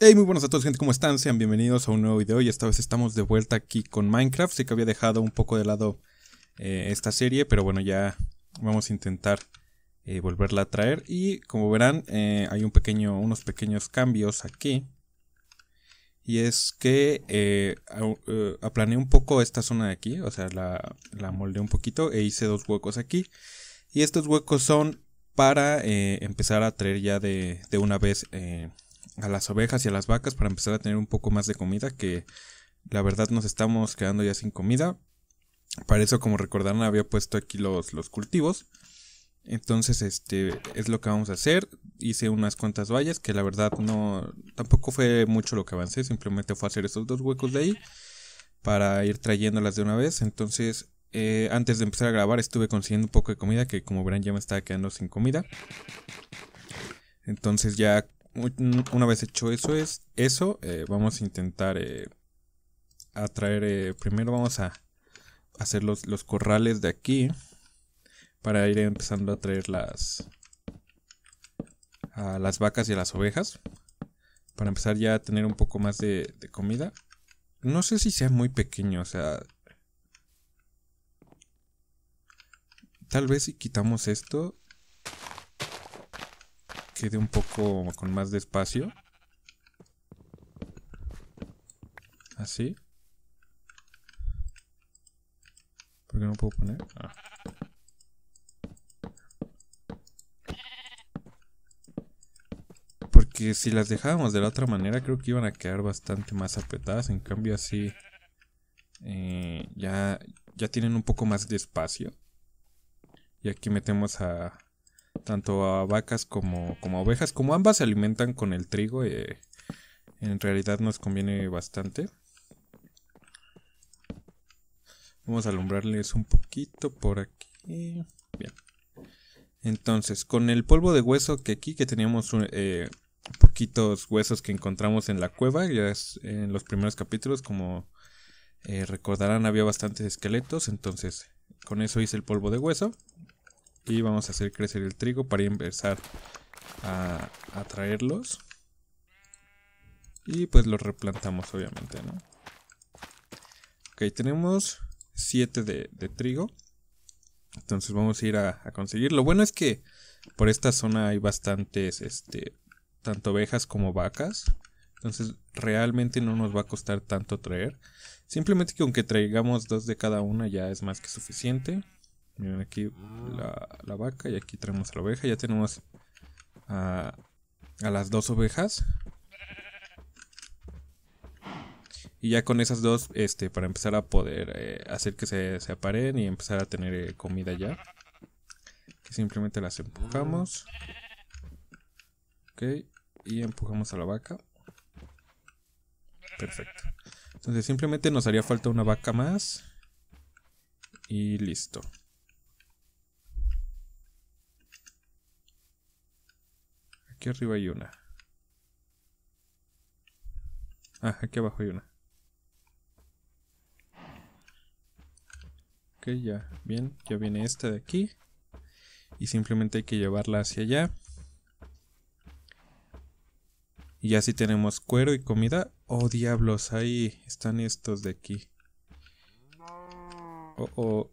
Hey, muy buenas a todos gente, ¿cómo están? Sean bienvenidos a un nuevo video y esta vez estamos de vuelta aquí con Minecraft. sí que había dejado un poco de lado eh, esta serie, pero bueno, ya vamos a intentar eh, volverla a traer. Y como verán, eh, hay un pequeño, unos pequeños cambios aquí. Y es que aplané un poco esta zona de aquí, o sea, la, la moldeé un poquito e hice dos huecos aquí. Y estos huecos son para empezar a traer ya de, de una vez a las ovejas y a las vacas para empezar a tener un poco más de comida que la verdad nos estamos quedando ya sin comida. Para eso, como recordarán, había puesto aquí los, los cultivos. Entonces, este es lo que vamos a hacer. Hice unas cuantas vallas que la verdad no. Tampoco fue mucho lo que avancé. Simplemente fue hacer esos dos huecos de ahí para ir trayéndolas de una vez. Entonces, eh, antes de empezar a grabar, estuve consiguiendo un poco de comida que, como verán, ya me estaba quedando sin comida. Entonces, ya una vez hecho eso, es, eso eh, vamos a intentar eh, atraer. Eh, primero vamos a hacer los, corrales de aquí. Para ir empezando a traer las. A las vacas y las ovejas. Para empezar ya a tener un poco más de, de comida. No sé si sea muy pequeño, o sea. Tal vez si quitamos esto quede un poco con más despacio Así. ¿Por no puedo poner? Ah. Porque si las dejábamos de la otra manera creo que iban a quedar bastante más apretadas. En cambio así eh, ya, ya tienen un poco más de espacio. Y aquí metemos a, tanto a vacas como, a ovejas, como ambas se alimentan con el trigo, eh, en realidad nos conviene bastante. Vamos a alumbrarles un poquito por aquí. Bien. Entonces, con el polvo de hueso que aquí, que teníamos eh, poquitos huesos que encontramos en la cueva, ya en los primeros capítulos, como eh, recordarán, había bastantes esqueletos, entonces con eso hice el polvo de hueso. Y vamos a hacer crecer el trigo para empezar a, a traerlos. Y pues los replantamos obviamente, ¿no? Ok, tenemos 7 de, trigo. Entonces vamos a ir a, conseguirlo. Lo bueno es que por esta zona hay bastantes, este, tanto ovejas como vacas. Entonces realmente no nos va a costar tanto traer. Simplemente que aunque traigamos dos de cada una ya es más que suficiente. Miren aquí la, vaca y aquí tenemos la oveja. Ya tenemos a, las dos ovejas. Y ya con esas dos, este, para empezar a poder eh, hacer que se, se aparen y empezar a tener eh, comida ya. simplemente las empujamos. Ok. Y empujamos a la vaca. Perfecto. Entonces simplemente nos haría falta una vaca más. Y listo. Aquí arriba hay una. Ah, aquí abajo hay una. Ok, ya. Bien, ya viene esta de aquí. Y simplemente hay que llevarla hacia allá. Y así tenemos cuero y comida. Oh, diablos, ahí están estos de aquí. Oh, oh.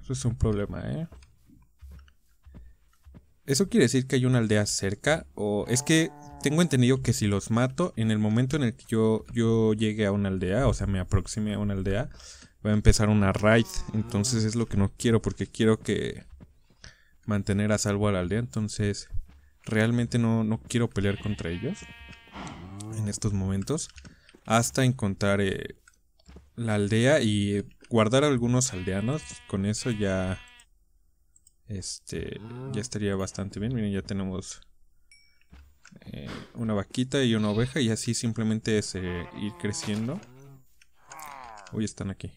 Eso es un problema, ¿eh? ¿Eso quiere decir que hay una aldea cerca? O es que tengo entendido que si los mato, en el momento en el que yo, yo llegue a una aldea, o sea, me aproxime a una aldea, Voy a empezar una raid. Entonces es lo que no quiero, porque quiero que mantener a salvo a la aldea. Entonces, realmente no, quiero pelear contra ellos en estos momentos. Hasta encontrar eh, la aldea y eh, guardar algunos aldeanos. Con eso ya este, ya ah. estaría bastante bien. Miren, ya tenemos eh, una vaquita y una oveja y así simplemente es ir creciendo. Uy, están aquí.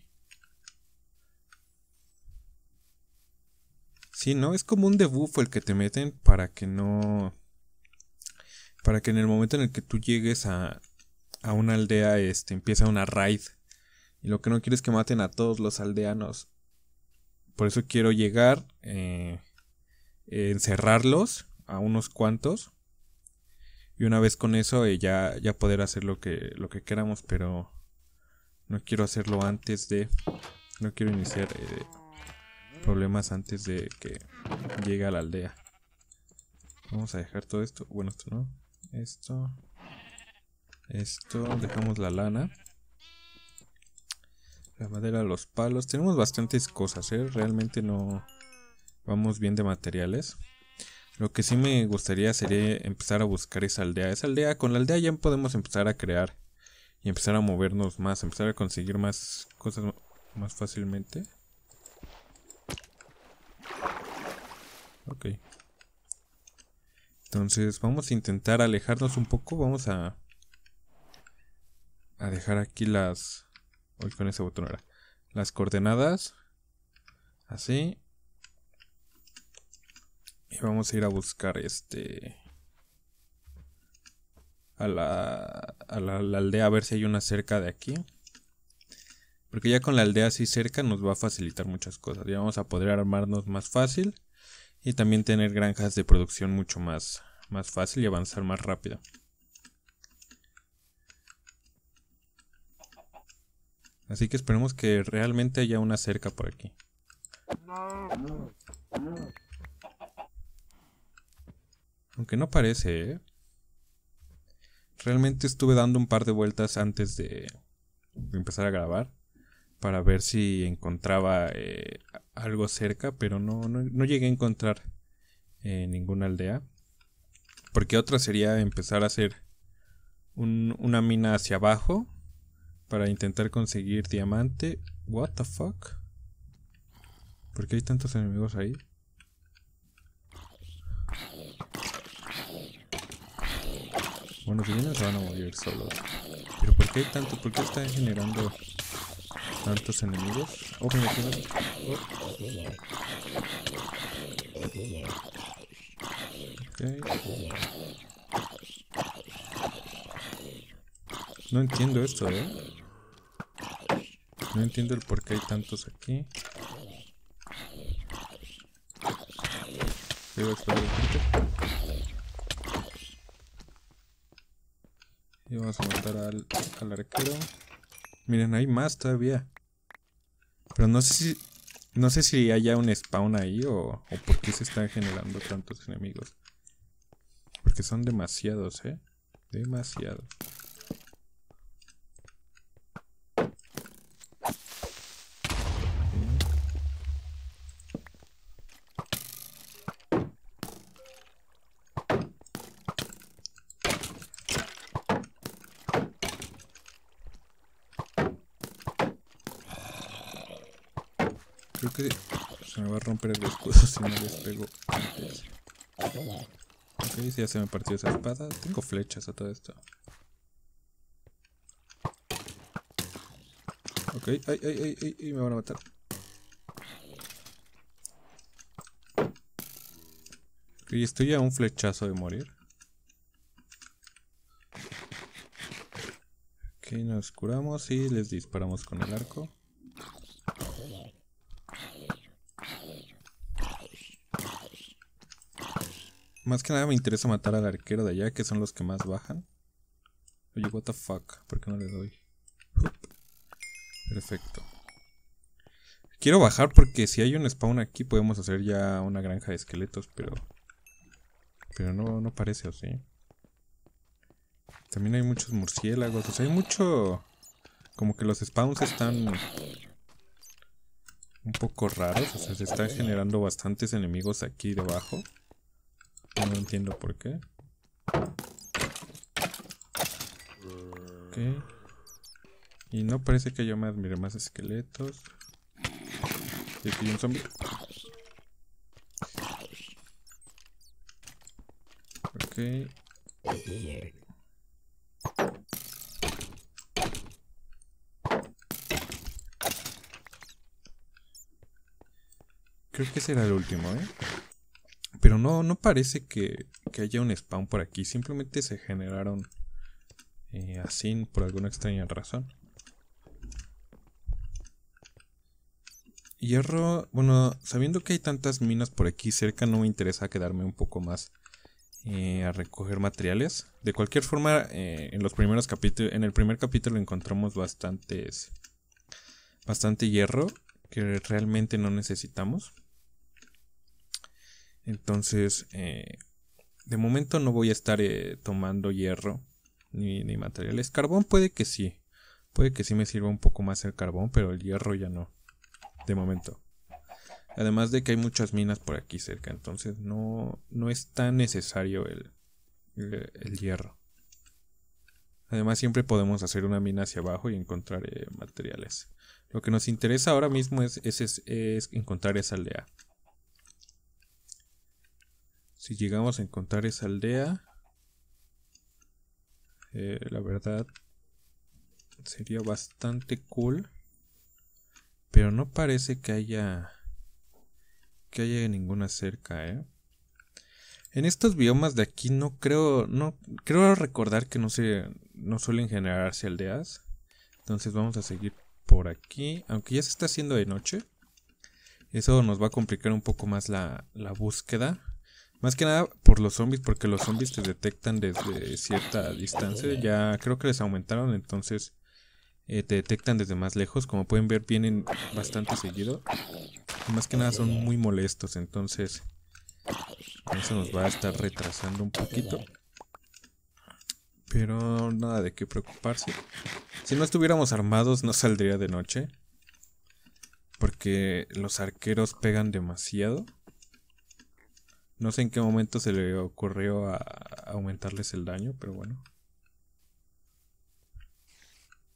Sí, ¿no? Es como un debuff el que te meten para que no... Para que en el momento en el que tú llegues a, una aldea, este, empieza una raid. Y lo que no quieres es que maten a todos los aldeanos. Por eso quiero llegar, eh, encerrarlos a unos cuantos. Y una vez con eso eh, ya, poder hacer lo que, lo que queramos, pero no quiero hacerlo antes de... No quiero iniciar eh, problemas antes de que llegue a la aldea. Vamos a dejar todo esto. Bueno, esto no. Esto. Esto. Dejamos la lana. La madera, los palos. Tenemos bastantes cosas, ¿eh? Realmente no vamos bien de materiales. Lo que sí me gustaría sería empezar a buscar esa aldea. Esa aldea, con la aldea ya podemos empezar a crear. Y empezar a movernos más, empezar a conseguir más cosas más fácilmente. Ok. Entonces vamos a intentar alejarnos un poco. Vamos a... A dejar aquí las con ese botón era. Las coordenadas. Así. Y vamos a ir a buscar este. A la, a aldea, a ver si hay una cerca de aquí. Porque ya con la aldea así cerca nos va a facilitar muchas cosas. Ya vamos a poder armarnos más fácil. Y también tener granjas de producción mucho más, más fácil y avanzar más rápido. Así que esperemos que realmente haya una cerca por aquí. Aunque no parece, ¿eh? Realmente estuve dando un par de vueltas antes de empezar a grabar para ver si encontraba eh, algo cerca, pero no, llegué a encontrar eh, ninguna aldea. Porque otra sería empezar a hacer una mina hacia abajo para intentar conseguir diamante. What the fuck? ¿Por qué hay tantos enemigos ahí? Bueno, si no se van a morir solos. Pero ¿por qué hay tanto? ¿Por qué están generando tantos enemigos? Oh, No entiendo esto, ¿eh? No entiendo el por qué hay tantos aquí. Y vamos a matar al, al arquero. Miren, hay más todavía. Pero no sé si. No sé si haya un spawn ahí o, o por qué se están generando tantos enemigos. Porque son demasiados, ¿eh? Demasiados. Creo que se me va a romper el escudo si no despego antes. Ok, si ya se me partió esa espada. Tengo flechas a todo esto. Ok, ay, ay, ay, ay, me van a matar. Y estoy a un flechazo de morir. Ok, nos curamos y les disparamos con el arco. Más que nada me interesa matar al arquero de allá, que son los que más bajan. Oye, what the fuck, ¿por qué no le doy? Perfecto. Quiero bajar porque si hay un spawn aquí podemos hacer ya una granja de esqueletos, pero... Pero no, no parece así. También hay muchos murciélagos, o sea, hay mucho... Como que los spawns están... Un poco raros, o sea, se están generando bastantes enemigos aquí debajo. No entiendo por qué. Y no parece que yo me admire más esqueletos. Y aquí un zombie. Ok. Creo que será el último, ¿eh? no, parece que, haya un spawn por aquí. Simplemente se generaron eh, así por alguna extraña razón. Hierro, bueno, sabiendo que hay tantas minas por aquí cerca, no me interesa quedarme un poco más eh, a recoger materiales. De cualquier forma, eh, en los primeros capítulos, en el primer capítulo encontramos bastantes, bastante hierro que realmente no necesitamos. Entonces, eh, de momento no voy a estar eh, tomando hierro ni, materiales. Carbón puede que sí. Puede que sí me sirva un poco más el carbón, pero el hierro ya no. De momento. Además de que hay muchas minas por aquí cerca, entonces no, es tan necesario el, el, hierro. Además siempre podemos hacer una mina hacia abajo y encontrar eh, materiales. Lo que nos interesa ahora mismo es, es, es encontrar esa aldea. Si llegamos a encontrar esa aldea, eh, la verdad sería bastante cool. Pero no parece que haya que haya ninguna cerca, ¿eh? En estos biomas de aquí no creo, no creo recordar que no se, no suelen generarse aldeas. Entonces vamos a seguir por aquí, aunque ya se está haciendo de noche. Eso nos va a complicar un poco más la, la búsqueda. Más que nada por los zombies, porque los zombies te detectan desde cierta distancia. Ya creo que les aumentaron, entonces eh, te detectan desde más lejos. Como pueden ver, vienen bastante seguido. más que nada son muy molestos, entonces eso nos va a estar retrasando un poquito. Pero nada de qué preocuparse. Si no estuviéramos armados, no saldría de noche. Porque los arqueros pegan demasiado. No sé en qué momento se le ocurrió a aumentarles el daño, pero bueno.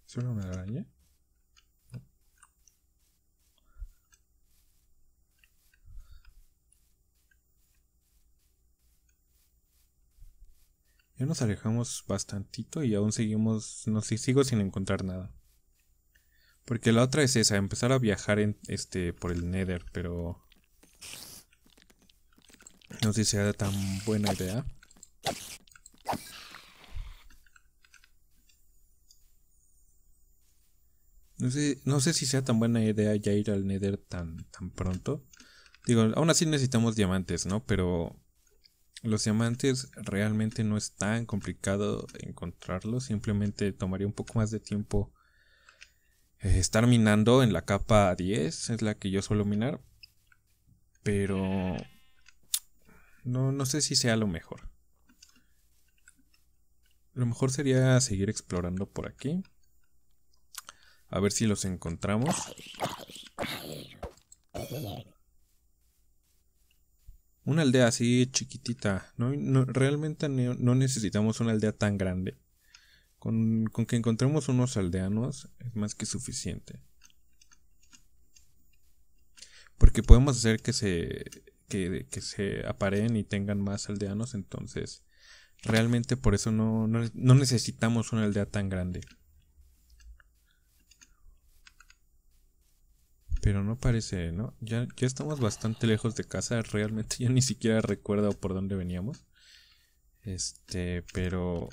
¿Solo una araña? Ya nos alejamos bastantito y aún seguimos, no sé, sigo sin encontrar nada. Porque la otra es esa, empezar a viajar en, este, por el Nether, pero no sé si sea tan buena idea. No sé, si sea tan buena idea ya ir al Nether tan, tan pronto. Digo, aún así necesitamos diamantes, ¿no? Pero los diamantes realmente no es tan complicado encontrarlos. Simplemente tomaría un poco más de tiempo eh, estar minando en la capa 10. Es la que yo suelo minar. Pero no, sé si sea lo mejor. Lo mejor sería seguir explorando por aquí. A ver si los encontramos. Una aldea así chiquitita. No, realmente no necesitamos una aldea tan grande. Con, con, que encontremos unos aldeanos es más que suficiente. Porque podemos hacer que se, que, se apareen y tengan más aldeanos, entonces realmente por eso no, necesitamos una aldea tan grande. Pero no parece, ¿no? Ya, ya estamos bastante lejos de casa, realmente ya ni siquiera recuerdo por dónde veníamos. Este, pero...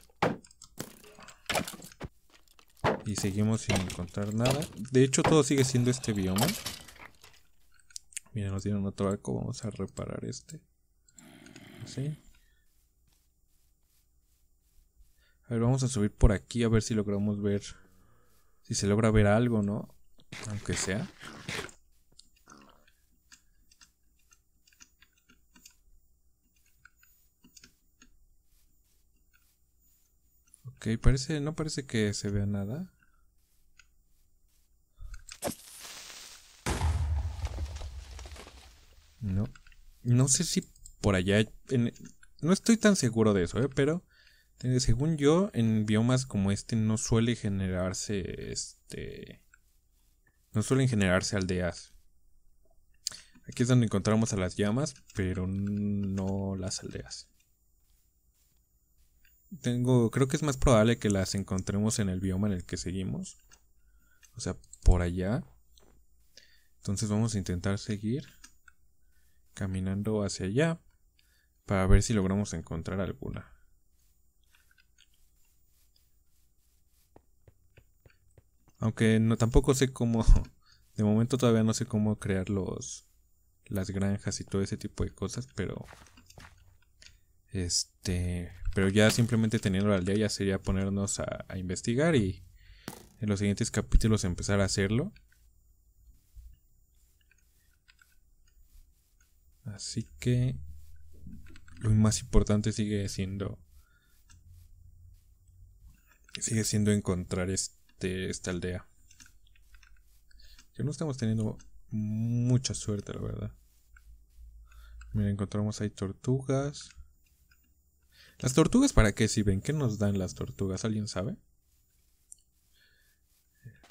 Y seguimos sin encontrar nada. De hecho, todo sigue siendo este bioma. Mira, nos dieron otro arco, vamos a reparar este. A ver, vamos a subir por aquí a ver si logramos ver. Si se logra ver algo, ¿no? Aunque sea. Ok, parece, no parece que se vea nada. ¿no? No sé si por allá... no estoy tan seguro de eso, ¿eh? Pero eh, según yo, en biomas como este no suele generarse este... No suelen generarse aldeas. Aquí es donde encontramos a las llamas, pero no las aldeas. Tengo, creo que es más probable que las encontremos en el bioma en el que seguimos. O sea, por allá. Entonces vamos a intentar seguir caminando hacia allá para ver si logramos encontrar alguna. Aunque no tampoco sé cómo de momento todavía no sé cómo crear los las granjas y todo ese tipo de cosas, pero este, pero ya simplemente teniendo la aldea ya sería ponernos a investigar y en los siguientes capítulos empezar a hacerlo. Así que lo más importante sigue siendo sigue siendo encontrar este esta aldea. Que no estamos teniendo mucha suerte, la verdad. Mira, encontramos ahí tortugas. ¿Las tortugas para qué sirven? ¿Qué nos dan las tortugas? ¿Alguien sabe?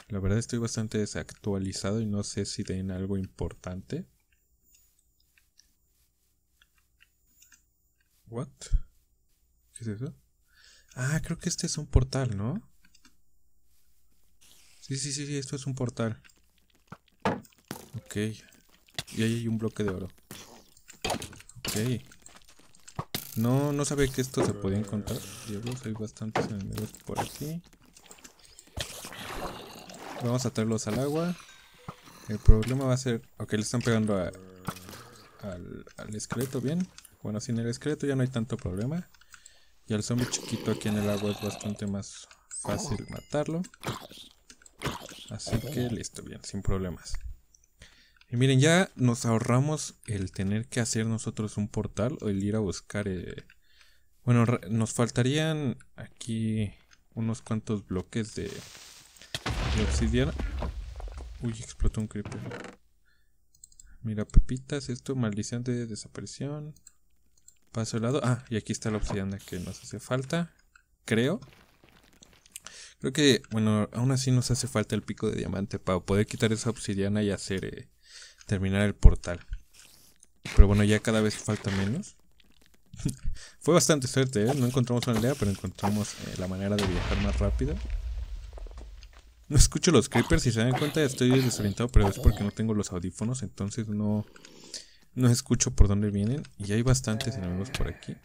La verdad estoy bastante desactualizado y no sé si tienen algo importante. ¿Qué es eso? Ah, creo que este es un portal, ¿no? Sí, sí, sí, esto es un portal. Ok. Y ahí hay un bloque de oro. Ok. No, no sabía que esto se podía encontrar. hay bastantes enemigos por aquí. Vamos a traerlos al agua. El problema va a ser... Ok, le están pegando al, al esqueleto, bien. Bueno, sin el esqueleto ya no hay tanto problema. Y al zombie chiquito aquí en el agua es bastante más fácil matarlo. Así que listo, bien, sin problemas. Y miren, ya nos ahorramos el tener que hacer nosotros un portal o el ir a buscar... Eh, bueno, nos faltarían aquí unos cuantos bloques de, de obsidiana. Uy, explotó un creeper. Mira, pepitas, esto, maldición de desaparición. Paso al lado. Ah, y aquí está la obsidiana que nos hace falta. Creo. Creo que, bueno, aún así nos hace falta el pico de diamante para poder quitar esa obsidiana y hacer eh, terminar el portal. Pero bueno, ya cada vez falta menos. Fue bastante suerte, ¿eh? No encontramos una aldea, pero encontramos eh, la manera de viajar más rápido. No escucho los creepers, si se dan cuenta estoy desorientado, pero es porque no tengo los audífonos, entonces no, no escucho por dónde vienen. Y hay bastantes eh, enemigos por aquí.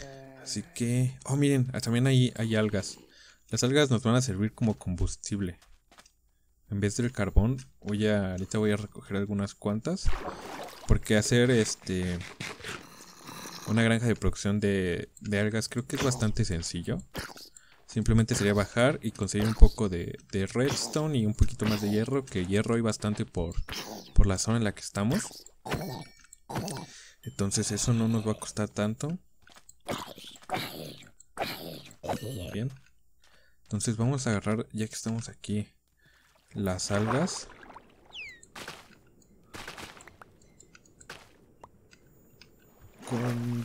Eh. Así que... Oh, miren, ah, también hay, hay algas. Las algas nos van a servir como combustible. En vez del carbón, voy a, ahorita voy a recoger algunas cuantas. Porque hacer este una granja de producción de, de algas creo que es bastante sencillo. Simplemente sería bajar y conseguir un poco de, redstone y un poquito más de hierro, que hierro hay bastante por, por la zona en la que estamos. Entonces eso no nos va a costar tanto. Bien. Entonces vamos a agarrar, ya que estamos aquí, las algas.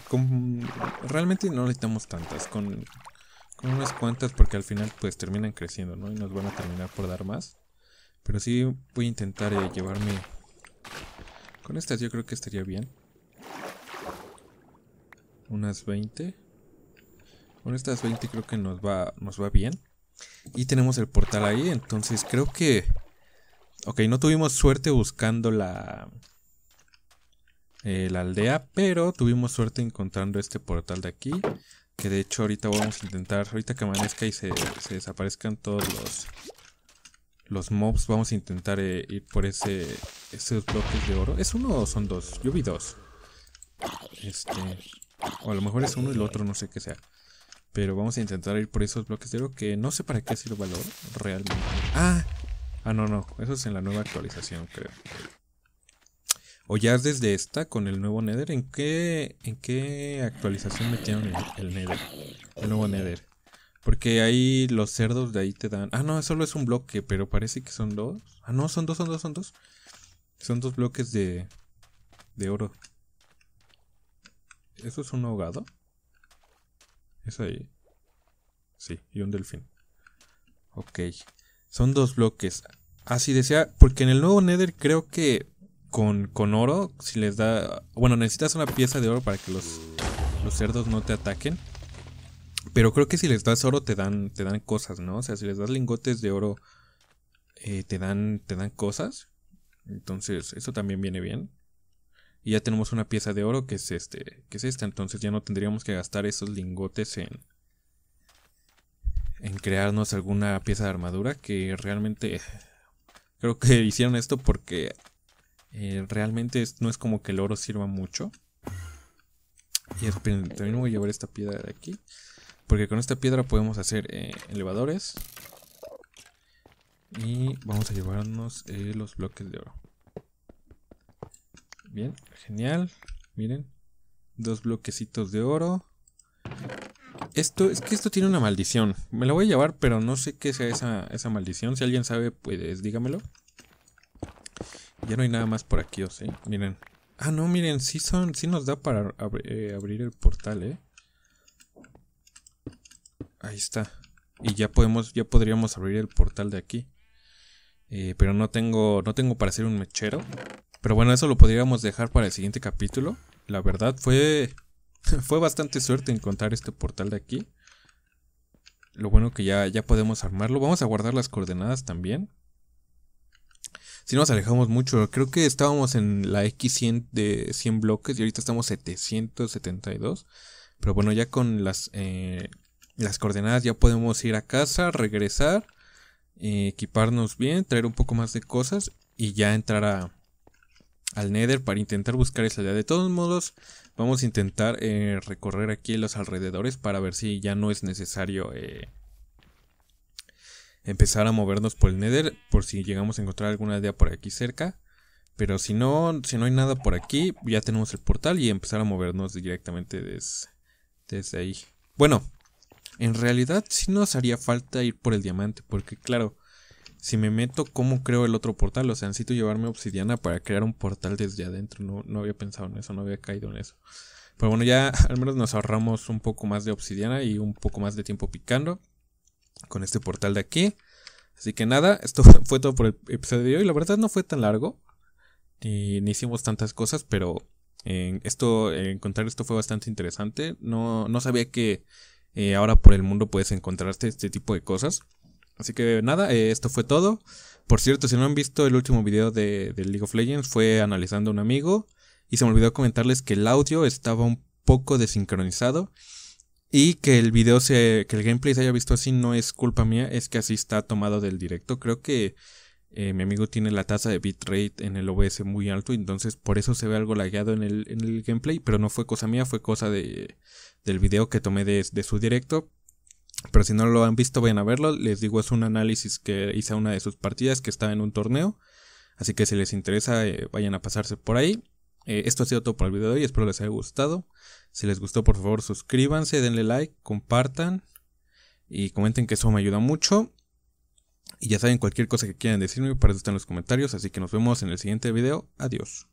Con, realmente no necesitamos tantas, con, unas cuantas porque al final pues terminan creciendo, ¿no? Y nos van a terminar por dar más. Pero sí voy a intentar eh, llevarme con estas yo creo que estaría bien. Unas 20. Con estas 20 creo que nos va, nos va bien. Y tenemos el portal ahí, entonces creo que... Ok, no tuvimos suerte buscando la... Eh, la aldea, pero tuvimos suerte encontrando este portal de aquí. Que de hecho ahorita vamos a intentar, ahorita que amanezca y se, se desaparezcan todos los, los mobs, vamos a intentar eh, ir por ese esos bloques de oro. ¿Es uno o son dos? Yo vi dos. Este. O a lo mejor es uno y el otro, no sé qué sea. Pero vamos a intentar ir por esos bloques de oro que no sé para qué sirve el valor realmente. ¡Ah! Ah, no, no. Eso es en la nueva actualización, creo. O ya desde esta con el nuevo Nether. ¿En qué, en qué actualización metieron el, el Nether? El nuevo Nether. Porque ahí los cerdos de ahí te dan. Ah, no, solo es un bloque, pero parece que son dos. Ah, no, son dos, son dos, son dos. Son dos bloques de, de oro. ¿Eso es un ahogado? ¿Es ahí? Sí, y un delfín. Ok. Son dos bloques. Así ah, decía, porque en el nuevo Nether creo que con, con, oro, si les da... Bueno, necesitas una pieza de oro para que los, los cerdos no te ataquen. Pero creo que si les das oro te dan, te dan cosas, ¿no? O sea, si les das lingotes de oro, eh, te, dan, te dan cosas. Entonces, eso también viene bien. Y ya tenemos una pieza de oro que es este, que es esta, entonces ya no tendríamos que gastar esos lingotes en en crearnos alguna pieza de armadura que realmente creo que hicieron esto porque eh, realmente no es como que el oro sirva mucho. Y también voy a llevar esta piedra de aquí. Porque con esta piedra podemos hacer eh, elevadores. Y vamos a llevarnos eh, los bloques de oro. Bien, genial. Miren, dos bloquecitos de oro. Esto, es que esto tiene una maldición. Me la voy a llevar, pero no sé qué sea esa, maldición. Si alguien sabe, pues dígamelo. Ya no hay nada más por aquí, ¿o sí? Miren. Ah, no, miren, sí, son, nos da para eh, abrir el portal, ¿eh? Ahí está. Y ya podemos, ya podríamos abrir el portal de aquí. Eh, pero no tengo, no tengo para hacer un mechero. Pero bueno, eso lo podríamos dejar para el siguiente capítulo. La verdad fue, fue bastante suerte encontrar este portal de aquí. Lo bueno que ya, ya podemos armarlo. Vamos a guardar las coordenadas también. Si nos alejamos mucho, creo que estábamos en la X100 de 100 bloques y ahorita estamos 772. Pero bueno, ya con las, eh, las coordenadas ya podemos ir a casa, regresar eh, equiparnos bien, traer un poco más de cosas y ya entrar a, al Nether para intentar buscar esa aldea. De todos modos, vamos a intentar eh, recorrer aquí los alrededores para ver si ya no es necesario eh, empezar a movernos por el Nether, por si llegamos a encontrar alguna aldea por aquí cerca. Pero si no, si no hay nada por aquí, ya tenemos el portal y empezar a movernos directamente desde ahí. Bueno, en realidad sí nos haría falta ir por el diamante, porque claro, si me meto, ¿cómo creo el otro portal? O sea, necesito llevarme obsidiana para crear un portal desde adentro. No, había pensado en eso, no había caído en eso. Pero bueno, ya al menos nos ahorramos un poco más de obsidiana y un poco más de tiempo picando con este portal de aquí. Así que nada, esto fue todo por el episodio de hoy. La verdad no fue tan largo, ni, ni hicimos tantas cosas, pero en eh, esto, eh, encontrar esto fue bastante interesante. No, no sabía que eh, ahora por el mundo puedes encontrarte este tipo de cosas. Así que nada, eh, esto fue todo. Por cierto, si no han visto el último video de, de League of Legends, fue analizando a un amigo. Y se me olvidó comentarles que el audio estaba un poco desincronizado. Y que el video se. que el gameplay se haya visto así no es culpa mía, es que así está tomado del directo. Creo que eh, mi amigo tiene la tasa de bitrate en el OBS muy alto, entonces por eso se ve algo lagueado en el, en el gameplay, pero no fue cosa mía, fue cosa de, del video que tomé de, su directo. Pero si no lo han visto, vayan a verlo. Les digo, es un análisis que hice a una de sus partidas que estaba en un torneo. Así que si les interesa, eh, vayan a pasarse por ahí. Eh, esto ha sido todo por el video de hoy, espero les haya gustado. Si les gustó, por favor, suscríbanse, denle like, compartan y comenten que eso me ayuda mucho. Y ya saben, cualquier cosa que quieran decirme, para eso están los comentarios. Así que nos vemos en el siguiente video. Adiós.